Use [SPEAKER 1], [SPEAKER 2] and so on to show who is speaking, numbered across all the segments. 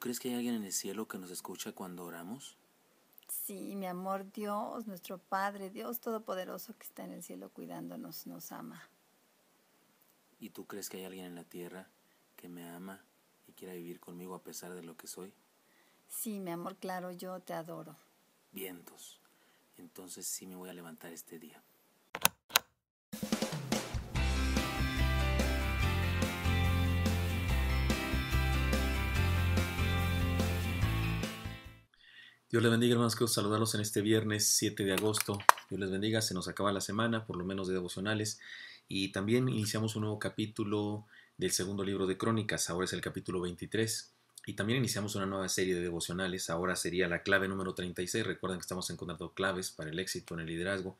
[SPEAKER 1] crees que hay alguien en el cielo que nos escucha cuando oramos? Sí, mi amor, Dios, nuestro Padre, Dios Todopoderoso que está en el cielo cuidándonos, nos ama. ¿Y tú crees que hay alguien en la tierra que me ama y quiera vivir conmigo a pesar de lo que soy? Sí, mi amor, claro, yo te adoro. Vientos. Entonces sí me voy a levantar este día. Dios les bendiga, hermanos. Quiero saludarlos en este viernes 7 de agosto. Dios les bendiga. Se nos acaba la semana, por lo menos de devocionales. Y también iniciamos un nuevo capítulo del segundo libro de Crónicas. Ahora es el capítulo 23. Y también iniciamos una nueva serie de devocionales. Ahora sería la clave número 36. Recuerden que estamos encontrando claves para el éxito en el liderazgo.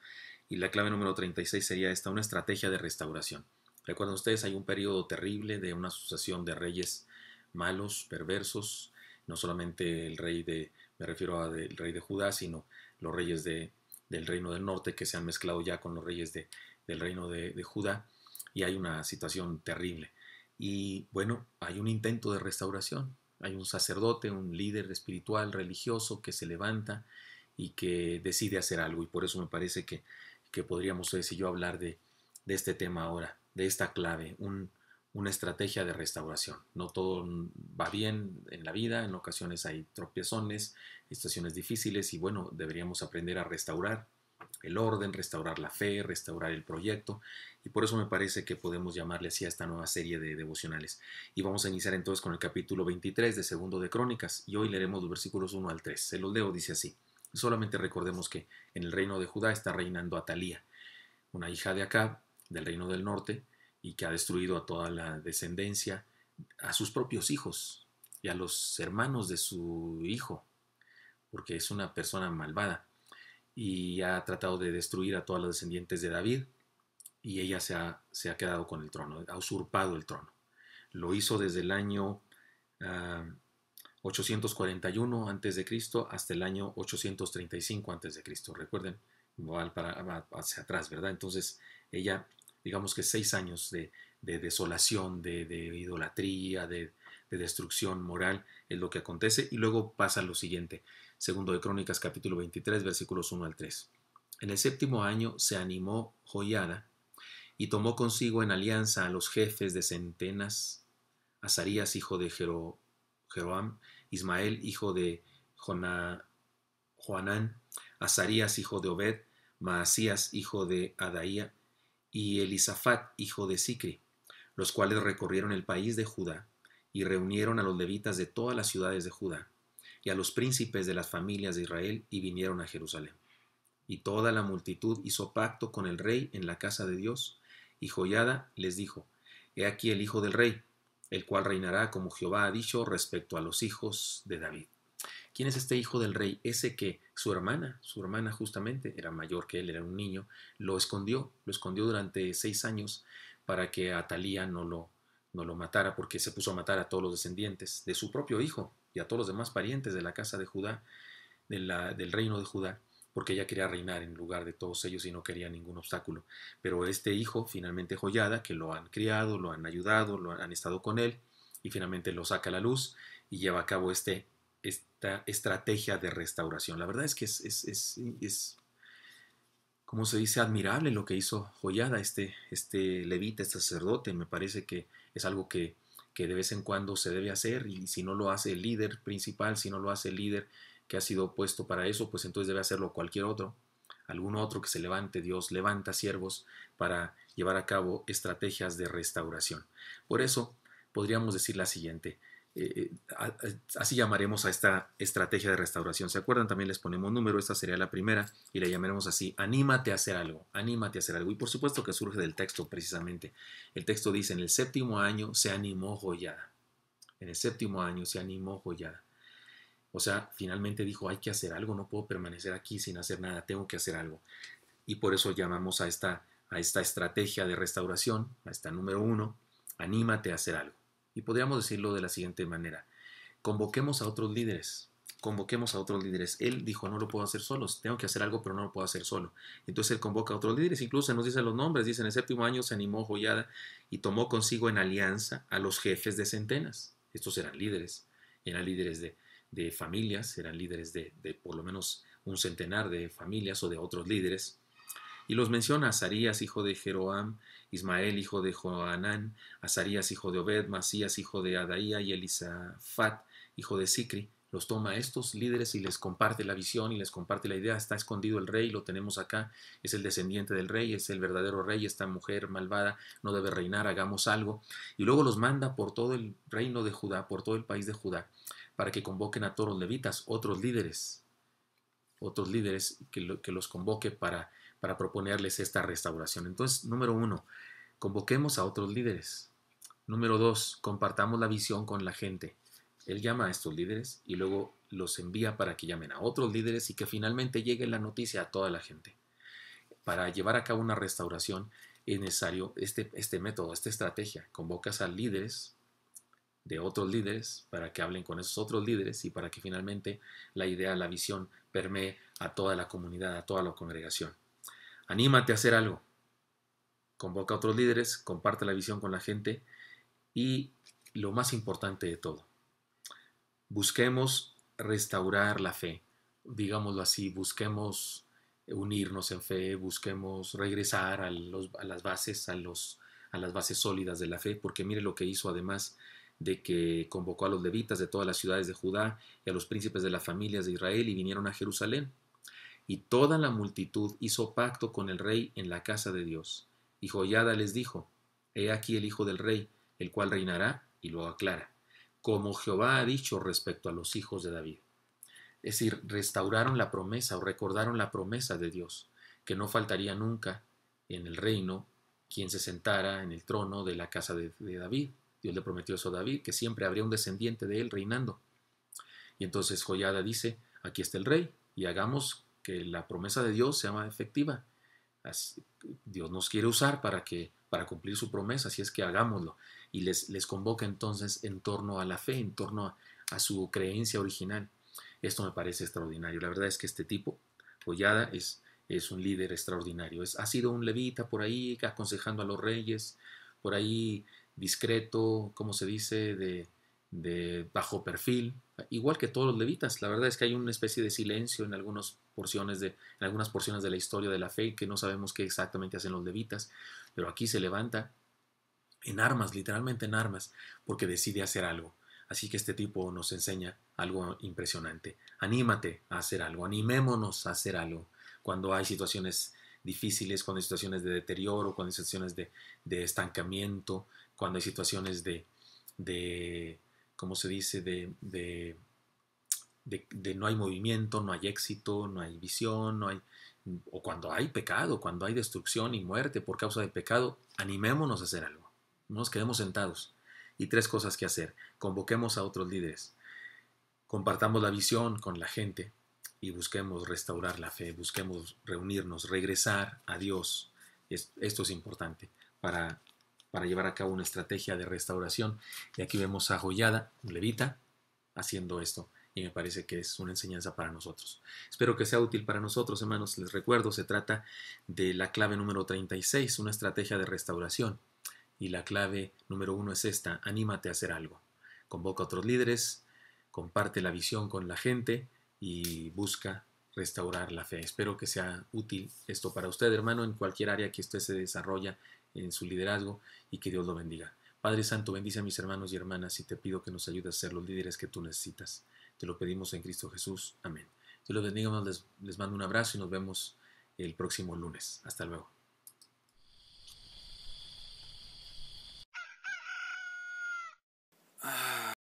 [SPEAKER 1] Y la clave número 36 sería esta, una estrategia de restauración. Recuerden ustedes, hay un periodo terrible de una sucesión de reyes malos, perversos. No solamente el rey de me refiero a del rey de Judá, sino los reyes del reino del norte que se han mezclado ya con los reyes de, del reino de, Judá, y hay una situación terrible. Y bueno, hay un intento de restauración, hay un sacerdote, un líder espiritual, religioso, que se levanta y que decide hacer algo, y por eso me parece que, podríamos eh, si yo hablar de, de este tema ahora, de esta clave, un, una estrategia de restauración. No todo va bien en la vida, en ocasiones hay tropiezones, situaciones difíciles y bueno, deberíamos aprender a restaurar el orden, restaurar la fe, restaurar el proyecto y por eso me parece que podemos llamarle así a esta nueva serie de devocionales. Y vamos a iniciar entonces con el capítulo 23 de Segundo de Crónicas y hoy leeremos los versículos 1 al 3. Se los leo, dice así. Solamente recordemos que en el reino de Judá está reinando Atalía, una hija de Acab del reino del norte, y que ha destruido a toda la descendencia, a sus propios hijos y a los hermanos de su hijo, porque es una persona malvada, y ha tratado de destruir a todas las descendientes de David, y ella se ha, quedado con el trono, ha usurpado el trono. Lo hizo desde el año 841 ah, antes de Cristo hasta el año 835 antes de Cristo. Recuerden, va para, hacia atrás, ¿verdad? Entonces ella digamos que seis años de, desolación, de, idolatría, de, destrucción moral, es lo que acontece. Y luego pasa lo siguiente, segundo de Crónicas capítulo 23, versículos 1 al 3. En el séptimo año se animó Joyada y tomó consigo en alianza a los jefes de centenas, Azarías hijo de Jero, Ismael hijo de Juanán. Joanán, Azarías hijo de Obed, Maasías hijo de Adaía, y Elisafat, hijo de Sicri, los cuales recorrieron el país de Judá y reunieron a los levitas de todas las ciudades de Judá y a los príncipes de las familias de Israel y vinieron a Jerusalén. Y toda la multitud hizo pacto con el rey en la casa de Dios, y Joyada les dijo, He aquí el hijo del rey, el cual reinará como Jehová ha dicho respecto a los hijos de David. ¿Quién es este hijo del rey? Ese que su hermana, su hermana justamente, era mayor que él, era un niño, lo escondió, lo escondió durante seis años para que Atalía no lo, no lo matara, porque se puso a matar a todos los descendientes de su propio hijo y a todos los demás parientes de la casa de Judá, del reino de Judá, porque ella quería reinar en lugar de todos ellos y no quería ningún obstáculo. Pero este hijo, finalmente joyada, que lo han criado, lo han ayudado, lo han, han estado con él, y finalmente lo saca a la luz y lleva a cabo este esta estrategia de restauración. La verdad es que es, como se dice, admirable lo que hizo Joyada, este, este levita, este sacerdote. Me parece que es algo que, que de vez en cuando se debe hacer y si no lo hace el líder principal, si no lo hace el líder que ha sido puesto para eso, pues entonces debe hacerlo cualquier otro, algún otro que se levante, Dios levanta siervos para llevar a cabo estrategias de restauración. Por eso podríamos decir la siguiente, eh, así llamaremos a esta estrategia de restauración. ¿Se acuerdan? También les ponemos número, esta sería la primera, y la llamaremos así, anímate a hacer algo, anímate a hacer algo. Y por supuesto que surge del texto precisamente. El texto dice, en el séptimo año se animó Joyada. En el séptimo año se animó Joyada. O sea, finalmente dijo, hay que hacer algo, no puedo permanecer aquí sin hacer nada, tengo que hacer algo. Y por eso llamamos a esta, a esta estrategia de restauración, a esta número uno, anímate a hacer algo. Y podríamos decirlo de la siguiente manera. Convoquemos a otros líderes. Convoquemos a otros líderes. Él dijo, no lo puedo hacer solo. Tengo que hacer algo, pero no lo puedo hacer solo. Entonces él convoca a otros líderes. Incluso nos dicen los nombres. Dicen, en el séptimo año se animó Joyada y tomó consigo en alianza a los jefes de centenas. Estos eran líderes. Eran líderes de, familias, eran líderes de por lo menos un centenar de familias o de otros líderes y los menciona Azarías, hijo de Jeroam, Ismael, hijo de Joanán, Azarías, hijo de Obed, Masías, hijo de Adaía, y Elisafat, hijo de Sicri. Los toma estos líderes y les comparte la visión y les comparte la idea. Está escondido el rey, lo tenemos acá. Es el descendiente del rey, es el verdadero rey. Esta mujer malvada no debe reinar, hagamos algo. Y luego los manda por todo el reino de Judá, por todo el país de Judá, para que convoquen a todos los levitas, otros líderes, otros líderes que, que los convoque para para proponerles esta restauración. Entonces, número uno, convoquemos a otros líderes. Número dos, compartamos la visión con la gente. Él llama a estos líderes y luego los envía para que llamen a otros líderes y que finalmente llegue la noticia a toda la gente. Para llevar a cabo una restauración es necesario este, este método, esta estrategia. Convocas a líderes de otros líderes para que hablen con esos otros líderes y para que finalmente la idea, la visión permee a toda la comunidad, a toda la congregación. Anímate a hacer algo. Convoca a otros líderes, comparte la visión con la gente y lo más importante de todo, busquemos restaurar la fe, digámoslo así, busquemos unirnos en fe, busquemos regresar a, las bases, a las bases sólidas de la fe, porque mire lo que hizo además de que convocó a los levitas de todas las ciudades de Judá y a los príncipes de las familias de Israel y vinieron a Jerusalén. Y toda la multitud hizo pacto con el rey en la casa de Dios. Y Joyada les dijo, He aquí el hijo del rey, el cual reinará, y lo aclara, como Jehová ha dicho respecto a los hijos de David. Es decir, restauraron la promesa o recordaron la promesa de Dios, que no faltaría nunca en el reino quien se sentara en el trono de la casa de, David. Dios le prometió eso a David, que siempre habría un descendiente de él reinando. Y entonces Joyada dice, aquí está el rey, y hagamos que la promesa de Dios sea más efectiva. Dios nos quiere usar para, que, para cumplir su promesa, así es que hagámoslo. Y les, les convoca entonces en torno a la fe, en torno a, su creencia original. Esto me parece extraordinario. La verdad es que este tipo, Collada, es, es un líder extraordinario. Es, ha sido un levita por ahí, aconsejando a los reyes, por ahí discreto, como se dice, de, de bajo perfil, igual que todos los levitas. La verdad es que hay una especie de silencio en algunos porciones de, en algunas porciones de la historia de la fe, que no sabemos qué exactamente hacen los levitas, pero aquí se levanta en armas, literalmente en armas, porque decide hacer algo. Así que este tipo nos enseña algo impresionante. Anímate a hacer algo, animémonos a hacer algo. Cuando hay situaciones difíciles, cuando hay situaciones de deterioro, cuando hay situaciones de, estancamiento, cuando hay situaciones de, de ¿cómo se dice?, de de, no hay movimiento, no hay éxito, no hay visión, no hay, o cuando hay pecado, cuando hay destrucción y muerte por causa del pecado, animémonos a hacer algo, no nos quedemos sentados. Y tres cosas que hacer, convoquemos a otros líderes, compartamos la visión con la gente y busquemos restaurar la fe, busquemos reunirnos, regresar a Dios. Esto es importante para, para llevar a cabo una estrategia de restauración. Y aquí vemos a Joyada, levita, haciendo esto me parece que es una enseñanza para nosotros. Espero que sea útil para nosotros, hermanos. Les recuerdo, se trata de la clave número 36, una estrategia de restauración. Y la clave número uno es esta, anímate a hacer algo. Convoca a otros líderes, comparte la visión con la gente y busca restaurar la fe. Espero que sea útil esto para usted, hermano, en cualquier área que usted se desarrolla en su liderazgo y que Dios lo bendiga. Padre Santo, bendice a mis hermanos y hermanas y te pido que nos ayudes a ser los líderes que tú necesitas. Te lo pedimos en Cristo Jesús. Amén. Dios los bendiga, les, les mando un abrazo y nos vemos el próximo lunes. Hasta luego.